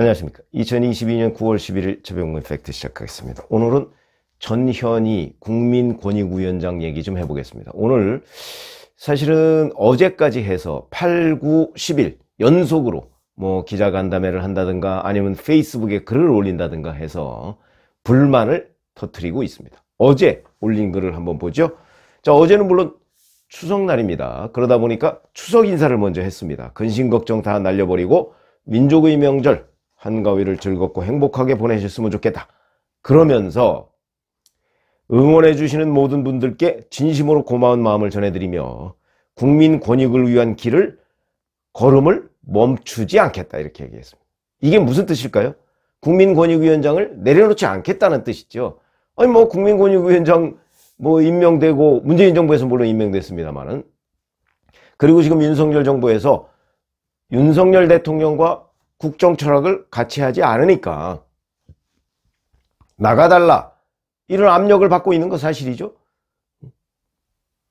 안녕하십니까. 2022년 9월 11일 최병근 팩트 시작하겠습니다. 오늘은 전현희 국민권익위원장 얘기 좀 해보겠습니다. 오늘 사실은 어제까지 해서 8, 9, 10일 연속으로 뭐 기자간담회를 한다든가 아니면 페이스북에 글을 올린다든가 해서 불만을 터트리고 있습니다. 어제 올린 글을 한번 보죠. 자, 어제는 물론 추석날입니다. 그러다 보니까 추석 인사를 먼저 했습니다. 근심 걱정 다 날려버리고 민족의 명절 한가위를 즐겁고 행복하게 보내셨으면 좋겠다. 그러면서 응원해 주시는 모든 분들께 진심으로 고마운 마음을 전해드리며 국민 권익을 위한 길을 걸음을 멈추지 않겠다 이렇게 얘기했습니다. 이게 무슨 뜻일까요? 국민권익위원장을 내려놓지 않겠다는 뜻이죠. 아니 뭐 국민권익위원장 뭐 임명되고 문재인 정부에서 물론 임명됐습니다만은 그리고 지금 윤석열 정부에서 윤석열 대통령과 국정 철학을 같이 하지 않으니까 나가달라 이런 압력을 받고 있는 거 사실이죠.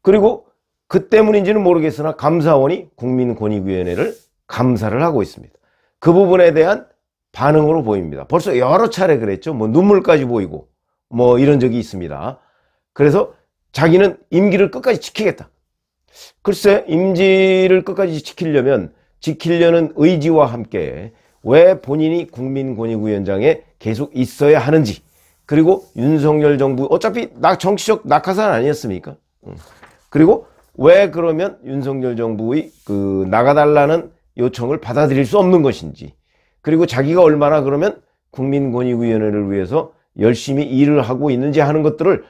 그리고 그 때문인지는 모르겠으나 감사원이 국민권익위원회를 감사를 하고 있습니다. 그 부분에 대한 반응으로 보입니다. 벌써 여러 차례 그랬죠. 뭐 눈물까지 보이고 뭐 이런 적이 있습니다. 그래서 자기는 임기를 끝까지 지키겠다. 글쎄 임지를 끝까지 지키려면 지키려는 의지와 함께 왜 본인이 국민권익위원장에 계속 있어야 하는지 그리고 윤석열 정부 어차피 낙 정치적 낙하산 아니었습니까? 음. 그리고 왜 그러면 윤석열 정부의 그 나가달라는 요청을 받아들일 수 없는 것인지 그리고 자기가 얼마나 그러면 국민권익위원회를 위해서 열심히 일을 하고 있는지 하는 것들을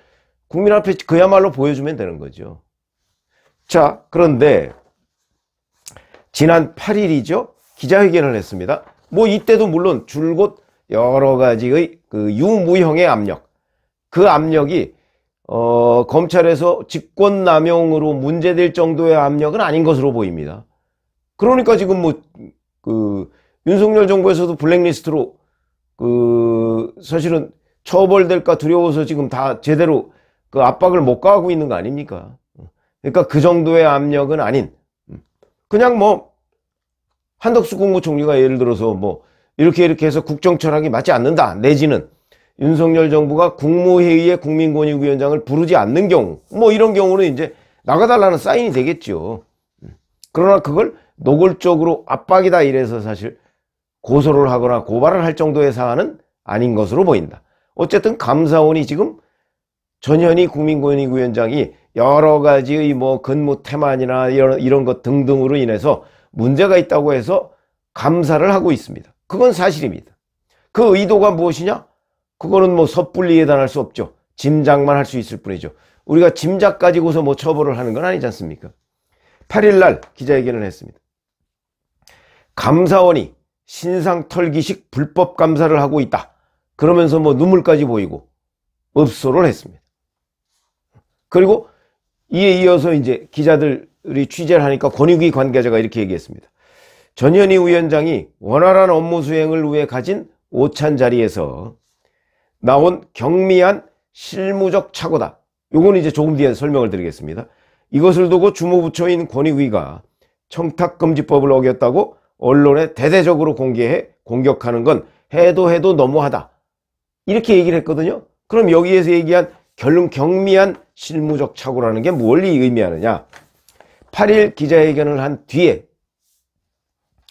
국민 앞에 그야말로 보여주면 되는 거죠. 자 그런데 지난 8일이죠. 기자회견을 했습니다. 뭐 이때도 물론 줄곧 여러 가지의 그 유무형의 압력. 그 압력이 어, 검찰에서 직권남용으로 문제될 정도의 압력은 아닌 것으로 보입니다. 그러니까 지금 뭐, 그, 윤석열 정부에서도 블랙리스트로, 그, 사실은 처벌될까 두려워서 지금 다 제대로 그 압박을 못 가하고 있는 거 아닙니까? 그러니까 그 정도의 압력은 아닌, 그냥 뭐 한덕수 국무총리가 예를 들어서 뭐 이렇게 이렇게 해서 국정 철학이 맞지 않는다 내지는 윤석열 정부가 국무회의에 국민권익위원장을 부르지 않는 경우 뭐 이런 경우는 이제 나가달라는 사인이 되겠죠 음. 그러나 그걸 노골적으로 압박이다 이래서 사실 고소를 하거나 고발을 할 정도의 사안은 아닌 것으로 보인다 어쨌든 감사원이 지금 전현희 국민권익위원장이 여러 가지의 뭐 근무 태만이나 이런, 이런 것 등등으로 인해서 문제가 있다고 해서 감사를 하고 있습니다. 그건 사실입니다. 그 의도가 무엇이냐? 그거는 뭐 섣불리 예단할 수 없죠. 짐작만 할 수 있을 뿐이죠. 우리가 짐작 가지고서 뭐 처벌을 하는 건 아니지 않습니까? 8일날 기자회견을 했습니다. 감사원이 신상털기식 불법 감사를 하고 있다. 그러면서 뭐 눈물까지 보이고 읍소를 했습니다. 그리고 이에 이어서 이제 기자들이 취재를 하니까 권익위 관계자가 이렇게 얘기했습니다. 전현희 위원장이 원활한 업무 수행을 위해 가진 오찬 자리에서 나온 경미한 실무적 착오다. 요건 이제 조금 뒤에 설명을 드리겠습니다. 이것을 두고 주무부처인 권익위가 청탁금지법을 어겼다고 언론에 대대적으로 공개해 공격하는 건 해도 해도 너무하다. 이렇게 얘기를 했거든요. 그럼 여기에서 얘기한 결론 경미한 실무적 착오라는 게 원리 의미하느냐 8일 기자회견을 한 뒤에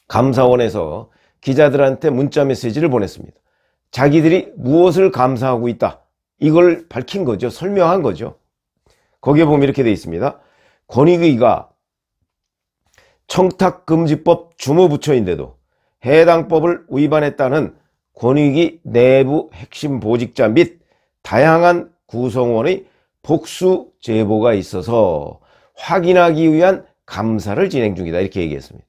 감사원에서 기자들한테 문자 메시지를 보냈습니다 자기들이 무엇을 감사하고 있다 이걸 밝힌 거죠 설명한 거죠 거기에 보면 이렇게 되어 있습니다 권익위가 청탁금지법 주무부처인데도 해당 법을 위반했다는 권익위 내부 핵심 보직자 및 다양한 구성원의 복수 제보가 있어서 확인하기 위한 감사를 진행 중이다 이렇게 얘기했습니다.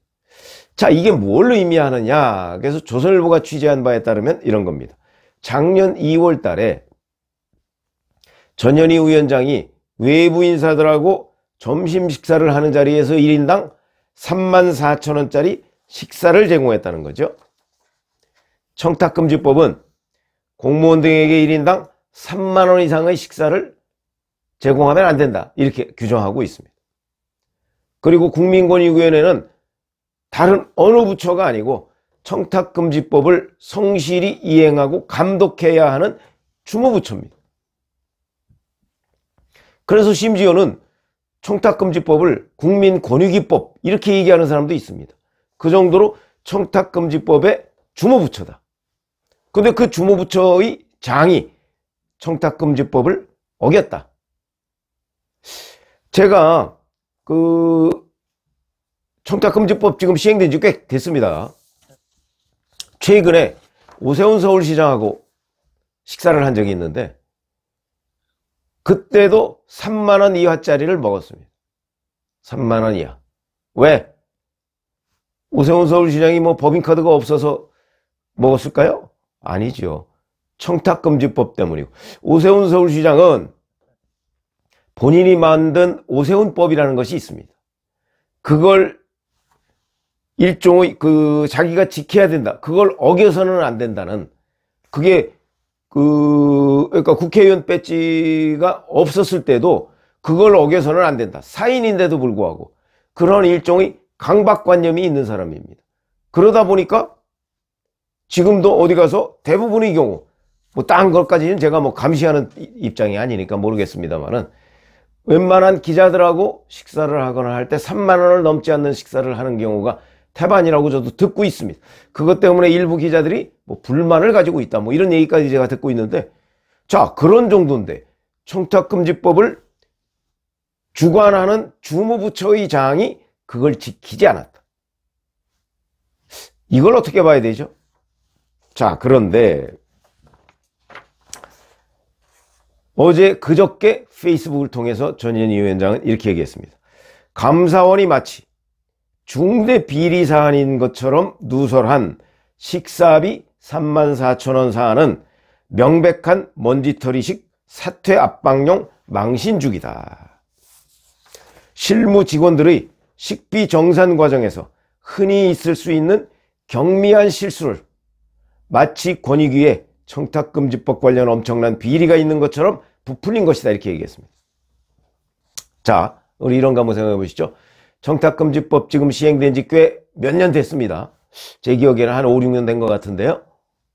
자 이게 뭘로 의미하느냐 그래서 조선일보가 취재한 바에 따르면 이런 겁니다. 작년 2월 달에 전현희 위원장이 외부 인사들하고 점심 식사를 하는 자리에서 1인당 3만 4천 원짜리 식사를 제공했다는 거죠. 청탁금지법은 공무원 등에게 1인당 3만원 이상의 식사를 제공하면 안 된다. 이렇게 규정하고 있습니다. 그리고 국민권익위원회는 다른 어느 부처가 아니고 청탁금지법을 성실히 이행하고 감독해야 하는 주무부처입니다. 그래서 심지어는 청탁금지법을 국민권익위법 이렇게 얘기하는 사람도 있습니다. 그 정도로 청탁금지법의 주무부처다. 근데 그 주무부처의 장이 청탁금지법을 어겼다. 제가 그 청탁금지법 지금 시행된 지 꽤 됐습니다. 최근에 오세훈 서울시장하고 식사를 한 적이 있는데 그때도 3만원 이하짜리를 먹었습니다. 3만원 이하. 왜? 오세훈 서울시장이 뭐 법인카드가 없어서 먹었을까요? 아니죠. 청탁금지법 때문이고. 오세훈 서울시장은 본인이 만든 오세훈법이라는 것이 있습니다. 그걸 일종의 그 자기가 지켜야 된다. 그걸 어겨서는 안 된다는 그게 그 그러니까 국회의원 배지가 없었을 때도 그걸 어겨서는 안 된다. 사인인데도 불구하고 그런 일종의 강박관념이 있는 사람입니다. 그러다 보니까 지금도 어디 가서 대부분의 경우 뭐딴 것까지는 제가 뭐 감시하는 입장이 아니니까 모르겠습니다만은 웬만한 기자들하고 식사를 하거나 할 때 3만원을 넘지 않는 식사를 하는 경우가 태반이라고 저도 듣고 있습니다. 그것 때문에 일부 기자들이 뭐 불만을 가지고 있다. 뭐 이런 얘기까지 제가 듣고 있는데 자 그런 정도인데 청탁금지법을 주관하는 주무부처의 장이 그걸 지키지 않았다. 이걸 어떻게 봐야 되죠? 자 그런데 어제 그저께 페이스북을 통해서 전현희 위원장은 이렇게 얘기했습니다. 감사원이 마치 중대 비리 사안인 것처럼 누설한 식사비 3만 4천 원 사안은 명백한 먼지털이식 사퇴 압박용 망신주기다. 실무 직원들의 식비 정산 과정에서 흔히 있을 수 있는 경미한 실수를 마치 권익위에 청탁금지법 관련 엄청난 비리가 있는 것처럼 부풀린 것이다 이렇게 얘기했습니다. 자, 우리 이런 거 한번 생각해 보시죠. 청탁금지법 지금 시행된 지 꽤 몇 년 됐습니다. 제 기억에는 한 5, 6년 된 것 같은데요.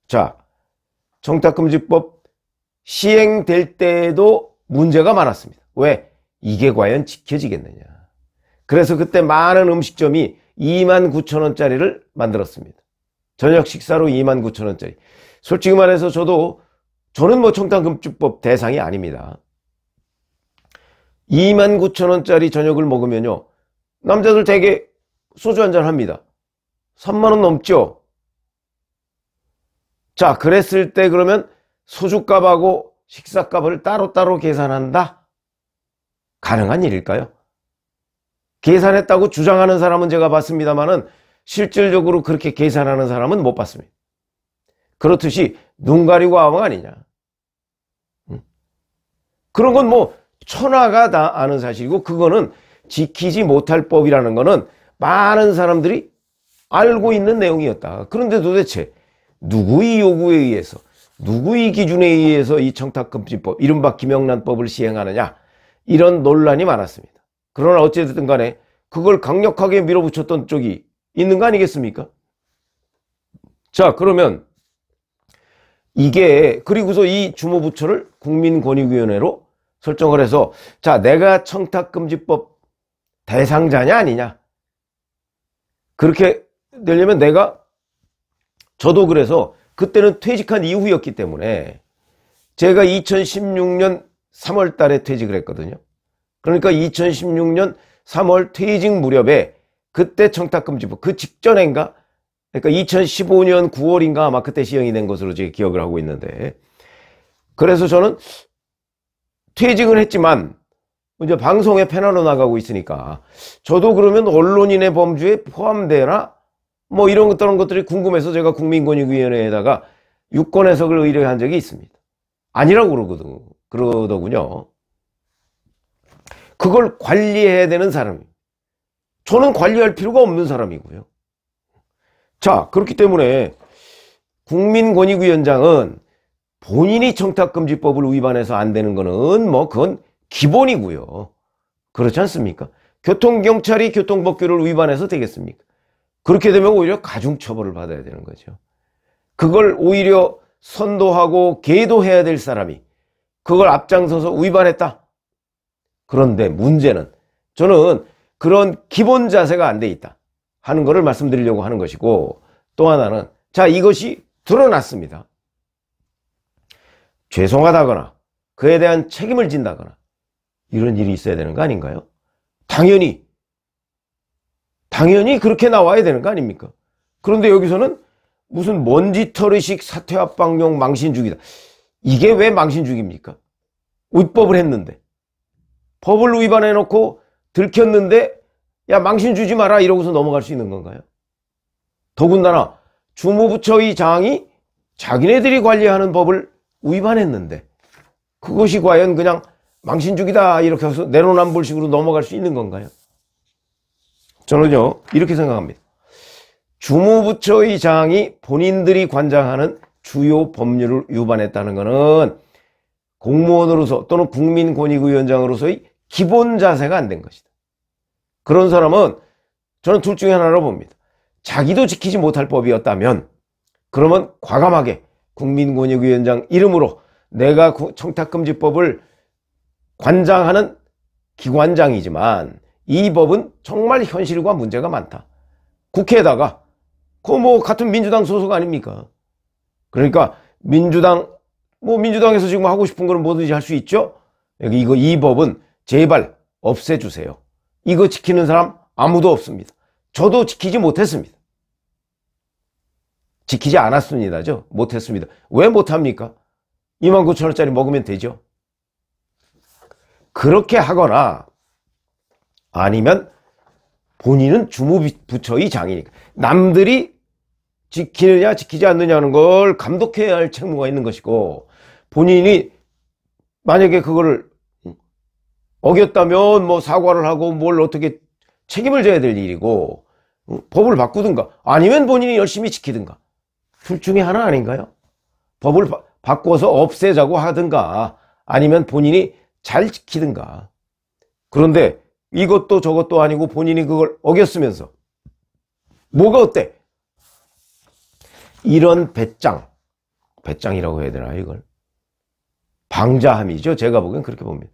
자, 청탁금지법 시행될 때에도 문제가 많았습니다. 왜? 이게 과연 지켜지겠느냐. 그래서 그때 많은 음식점이 2만 9천 원짜리를 만들었습니다. 저녁 식사로 2만 9천 원짜리. 솔직히 말해서 저도 저는 뭐 청탄금주법 대상이 아닙니다. 2만 9천 원짜리 저녁을 먹으면요. 남자들 되게 소주 한잔 합니다. 3만 원 넘죠? 자, 그랬을 때 그러면 소주값하고 식사값을 따로따로 계산한다? 가능한 일일까요? 계산했다고 주장하는 사람은 제가 봤습니다만은 실질적으로 그렇게 계산하는 사람은 못 봤습니다. 그렇듯이 눈 가리고 아왕 아니냐. 음. 그런 건 뭐 천하가 다 아는 사실이고 그거는 지키지 못할 법이라는 거는 많은 사람들이 알고 있는 내용이었다. 그런데 도대체 누구의 요구에 의해서 누구의 기준에 의해서 이 청탁금지법 이른바 김영란법을 시행하느냐 이런 논란이 많았습니다. 그러나 어쨌든 간에 그걸 강력하게 밀어붙였던 쪽이 있는 거 아니겠습니까? 자 그러면 이게 그리고서 이 주무부처를 국민권익위원회로 설정을 해서 자 내가 청탁금지법 대상자냐 아니냐 그렇게 되려면 내가 저도 그래서 그때는 퇴직한 이후였기 때문에 제가 2016년 3월 달에 퇴직을 했거든요 그러니까 2016년 3월 퇴직 무렵에 그때 청탁금지법 그 직전인가 그러니까 2015년 9월인가 아마 그때 시행이 된 것으로 제가 기억을 하고 있는데 그래서 저는 퇴직을 했지만 이제 방송에 패널로 나가고 있으니까 저도 그러면 언론인의 범주에 포함되나 뭐 이런 것들은 것들이 궁금해서 제가 국민권익위원회에다가 유권 해석을 의뢰한 적이 있습니다. 아니라고 그러거든 그러더군요. 그걸 관리해야 되는 사람입니다. 저는 관리할 필요가 없는 사람이고요. 자 그렇기 때문에 국민권익위원장은 본인이 청탁금지법을 위반해서 안 되는 거는 뭐 그건 기본이고요. 그렇지 않습니까? 교통경찰이 교통법규를 위반해서 되겠습니까? 그렇게 되면 오히려 가중처벌을 받아야 되는 거죠. 그걸 오히려 선도하고 계도해야 될 사람이 그걸 앞장서서 위반했다. 그런데 문제는 저는 그런 기본 자세가 안 돼 있다. 하는 것을 말씀드리려고 하는 것이고 또 하나는 자 이것이 드러났습니다. 죄송하다거나 그에 대한 책임을 진다거나 이런 일이 있어야 되는 거 아닌가요? 당연히 당연히 그렇게 나와야 되는 거 아닙니까? 그런데 여기서는 무슨 먼지털이식 사퇴 압방용망신주이다 이게 왜망신주입니까 위법을 했는데 법을 위반해놓고 들켰는데 야 망신 주지 마라 이러고서 넘어갈 수 있는 건가요? 더군다나 주무부처의 장이 자기네들이 관리하는 법을 위반했는데 그것이 과연 그냥 망신 주기다 이렇게 해서 내로남불식으로 넘어갈 수 있는 건가요? 저는요 이렇게 생각합니다. 주무부처의 장이 본인들이 관장하는 주요 법률을 위반했다는 것은 공무원으로서 또는 국민권익위원장으로서의 기본 자세가 안 된 것이다. 그런 사람은 저는 둘 중에 하나로 봅니다. 자기도 지키지 못할 법이었다면 그러면 과감하게 국민권익위원장 이름으로 내가 청탁금지법을 관장하는 기관장이지만 이 법은 정말 현실과 문제가 많다. 국회에다가 그거 뭐 같은 민주당 소속 아닙니까? 그러니까 민주당 뭐 민주당에서 지금 하고 싶은 거는 뭐든지 할 수 있죠. 이거 이 법은 제발 없애주세요. 이거 지키는 사람 아무도 없습니다. 저도 지키지 못했습니다. 지키지 않았습니다죠. 못했습니다. 왜 못합니까? 29,000원짜리 먹으면 되죠. 그렇게 하거나 아니면 본인은 주무부처의 장이니까 남들이 지키느냐 지키지 않느냐 하는 걸 감독해야 할 책무가 있는 것이고 본인이 만약에 그걸 어겼다면 뭐 사과를 하고 뭘 어떻게 책임을 져야 될 일이고 음, 법을 바꾸든가 아니면 본인이 열심히 지키든가 둘 중에 하나 아닌가요? 법을 바, 바꿔서 없애자고 하든가 아니면 본인이 잘 지키든가 그런데 이것도 저것도 아니고 본인이 그걸 어겼으면서 뭐가 어때? 이런 배짱 배짱이라고 해야 되나 이걸 방자함이죠 제가 보기엔 그렇게 봅니다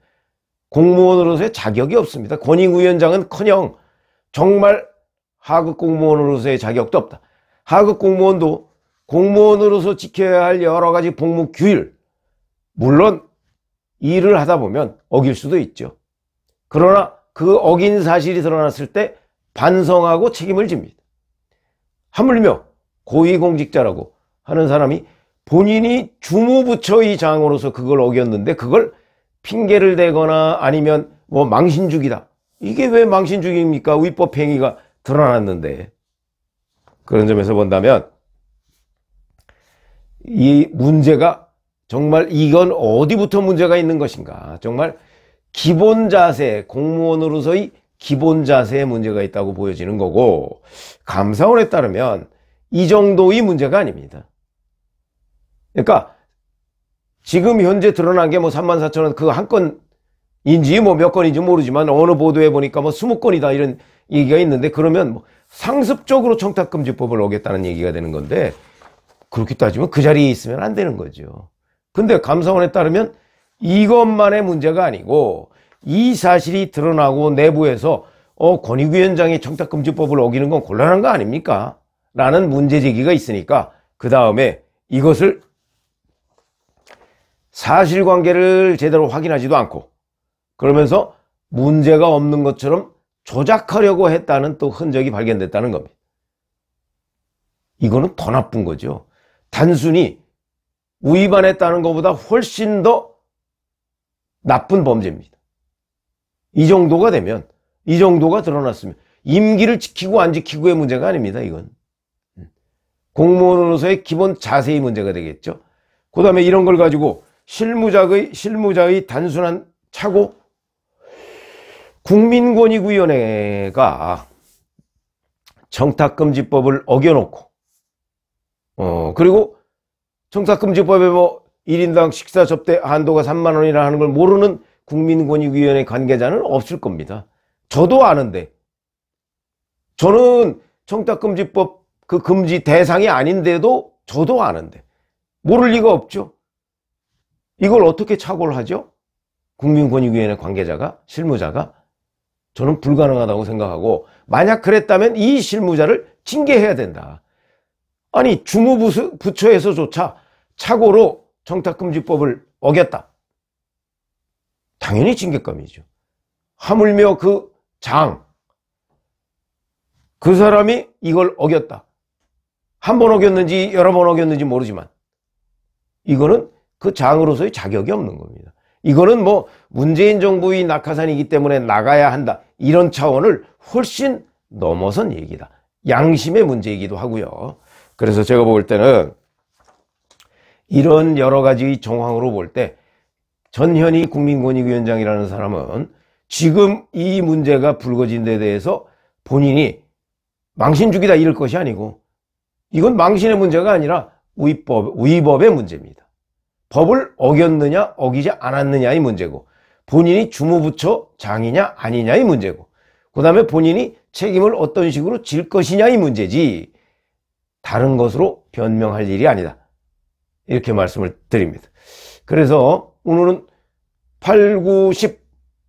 공무원으로서의 자격이 없습니다. 권익위원장은커녕 정말 하급 공무원으로서의 자격도 없다. 하급 공무원도 공무원으로서 지켜야 할 여러 가지 복무 규율 물론 일을 하다 보면 어길 수도 있죠. 그러나 그 어긴 사실이 드러났을 때 반성하고 책임을 집니다. 하물며 고위공직자라고 하는 사람이 본인이 주무부처의 장으로서 그걸 어겼는데 그걸 핑계를 대거나 아니면 뭐 망신주기다. 이게 왜 망신주기입니까? 위법 행위가 드러났는데. 그런 점에서 본다면 이 문제가 정말 이건 어디부터 문제가 있는 것인가? 정말 기본 자세, 공무원으로서의 기본 자세에 문제가 있다고 보여지는 거고 감사원에 따르면 이 정도의 문제가 아닙니다. 그러니까 지금 현재 드러난 게 뭐 3만 4천 원 그 한 건인지 뭐 몇 건인지 모르지만 어느 보도에 보니까 뭐 20건이다 이런 얘기가 있는데 그러면 뭐 상습적으로 청탁금지법을 오겠다는 얘기가 되는 건데 그렇게 따지면 그 자리에 있으면 안 되는 거죠. 근데 감사원에 따르면 이것만의 문제가 아니고 이 사실이 드러나고 내부에서 어, 권익위원장이 청탁금지법을 어기는 건 곤란한 거 아닙니까? 라는 문제 제기가 있으니까 그 다음에 이것을 사실관계를 제대로 확인하지도 않고 그러면서 문제가 없는 것처럼 조작하려고 했다는 또 흔적이 발견됐다는 겁니다. 이거는 더 나쁜 거죠. 단순히 위반했다는 것보다 훨씬 더 나쁜 범죄입니다. 이 정도가 되면 이 정도가 드러났으면 임기를 지키고 안 지키고의 문제가 아닙니다. 이건 공무원으로서의 기본 자세히 문제가 되겠죠. 그 다음에 이런 걸 가지고 실무자의 실무자의 단순한 착오 국민권익위원회가 청탁금지법을 어겨놓고 어 그리고 청탁금지법에 뭐 1인당 식사 접대 한도가 3만원이라 하는 걸 모르는 국민권익위원회 관계자는 없을 겁니다 저도 아는데 저는 청탁금지법 그 금지 대상이 아닌데도 저도 아는데 모를 리가 없죠 이걸 어떻게 착오를 하죠? 국민권익위원회 관계자가 실무자가 저는 불가능하다고 생각하고 만약 그랬다면 이 실무자를 징계해야 된다. 아니 주무부처에서조차 착오로 청탁금지법을 어겼다. 당연히 징계감이죠. 하물며 그 장, 그 사람이 이걸 어겼다. 한 번 어겼는지 여러 번 어겼는지 모르지만 이거는 그 장으로서의 자격이 없는 겁니다. 이거는 뭐 문재인 정부의 낙하산이기 때문에 나가야 한다. 이런 차원을 훨씬 넘어선 얘기다. 양심의 문제이기도 하고요. 그래서 제가 볼 때는 이런 여러 가지 정황으로 볼 때 전현희 국민권익위원장이라는 사람은 지금 이 문제가 불거진 데 대해서 본인이 망신 주기다 이럴 것이 아니고 이건 망신의 문제가 아니라 위법위법의 문제입니다. 법을 어겼느냐 어기지 않았느냐의 문제고 본인이 주무부처 장이냐 아니냐의 문제고 그 다음에 본인이 책임을 어떤 식으로 질 것이냐의 문제지 다른 것으로 변명할 일이 아니다 이렇게 말씀을 드립니다 그래서 오늘은 8, 9, 10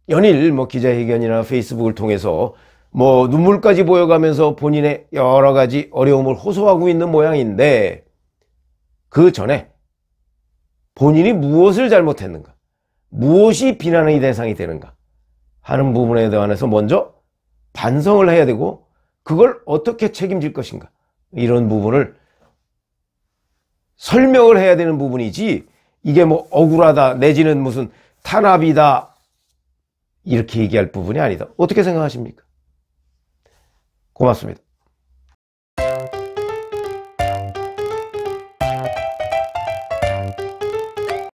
연일 뭐 기자회견이나 페이스북을 통해서 뭐 눈물까지 보여가면서 본인의 여러 가지 어려움을 호소하고 있는 모양인데 그 전에 본인이 무엇을 잘못했는가? 무엇이 비난의 대상이 되는가? 하는 부분에 대해서 먼저 반성을 해야 되고 그걸 어떻게 책임질 것인가? 이런 부분을 설명을 해야 되는 부분이지 이게 뭐 억울하다 내지는 무슨 탄압이다 이렇게 얘기할 부분이 아니다. 어떻게 생각하십니까? 고맙습니다.